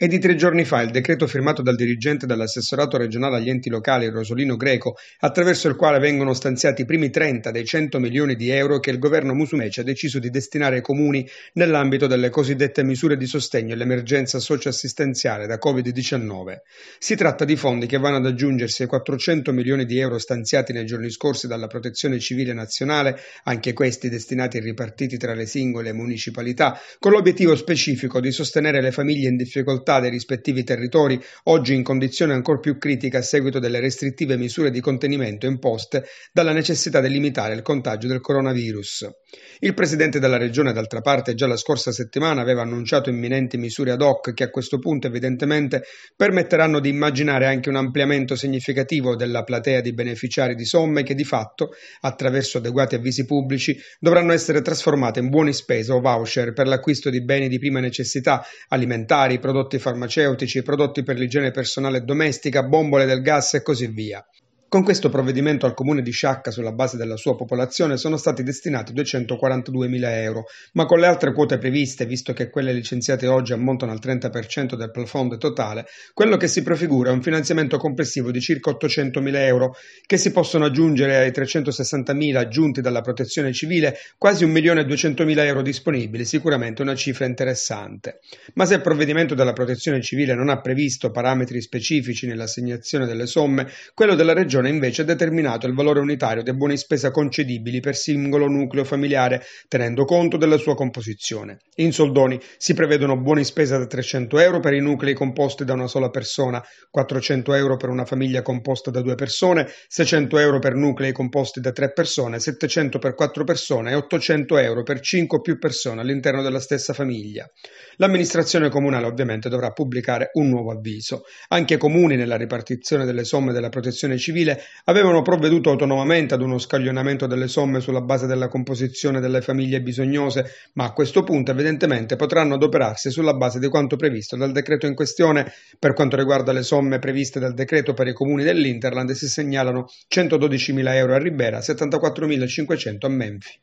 È di tre giorni fa il decreto firmato dal dirigente dell'assessorato regionale agli enti locali Rosolino Greco, attraverso il quale vengono stanziati i primi 30 dei 100 milioni di euro che il governo musumeci ha deciso di destinare ai comuni nell'ambito delle cosiddette misure di sostegno all'emergenza socioassistenziale da Covid-19. Si tratta di fondi che vanno ad aggiungersi ai 400 milioni di euro stanziati nei giorni scorsi dalla Protezione Civile Nazionale, anche questi destinati e ripartiti tra le singole municipalità, con l'obiettivo specifico di sostenere le famiglie in difficoltà difficoltà dei rispettivi territori, oggi in condizione ancora più critica a seguito delle restrittive misure di contenimento imposte dalla necessità di limitare il contagio del coronavirus. Il presidente della regione, d'altra parte, già la scorsa settimana aveva annunciato imminenti misure ad hoc che a questo punto evidentemente permetteranno di immaginare anche un ampliamento significativo della platea di beneficiari di somme che di fatto, attraverso adeguati avvisi pubblici, dovranno essere trasformate in buoni spese o voucher per l'acquisto di beni di prima necessità, alimentari, prodotti farmaceutici, prodotti per l'igiene personale e domestica, bombole del gas e così via. Con questo provvedimento al comune di Sciacca, sulla base della sua popolazione, sono stati destinati 242.000 euro, ma con le altre quote previste, visto che quelle licenziate oggi ammontano al 30% del plafond totale, quello che si prefigura è un finanziamento complessivo di circa 800.000 euro, che si possono aggiungere ai 360.000 aggiunti dalla protezione civile, quasi 1.200.000 euro disponibili, sicuramente una cifra interessante. Ma se il provvedimento della protezione civile non ha previsto parametri specifici nell'assegnazione delle somme, quello della regione Regione invece è determinato il valore unitario dei buoni spesa concedibili per singolo nucleo familiare, tenendo conto della sua composizione. In soldoni si prevedono buoni spesa da 300 euro per i nuclei composti da una sola persona, 400 euro per una famiglia composta da due persone, 600 euro per nuclei composti da tre persone, 700 per quattro persone e 800 euro per 5 o più persone all'interno della stessa famiglia. L'amministrazione comunale ovviamente dovrà pubblicare un nuovo avviso. Anche i comuni nella ripartizione delle somme della protezione civile civile avevano provveduto autonomamente ad uno scaglionamento delle somme sulla base della composizione delle famiglie bisognose, ma a questo punto evidentemente potranno adoperarsi sulla base di quanto previsto dal decreto in questione. Per quanto riguarda le somme previste dal decreto per i comuni dell'Interland si segnalano 112.000 euro a Ribera, 74.500 a Menfi.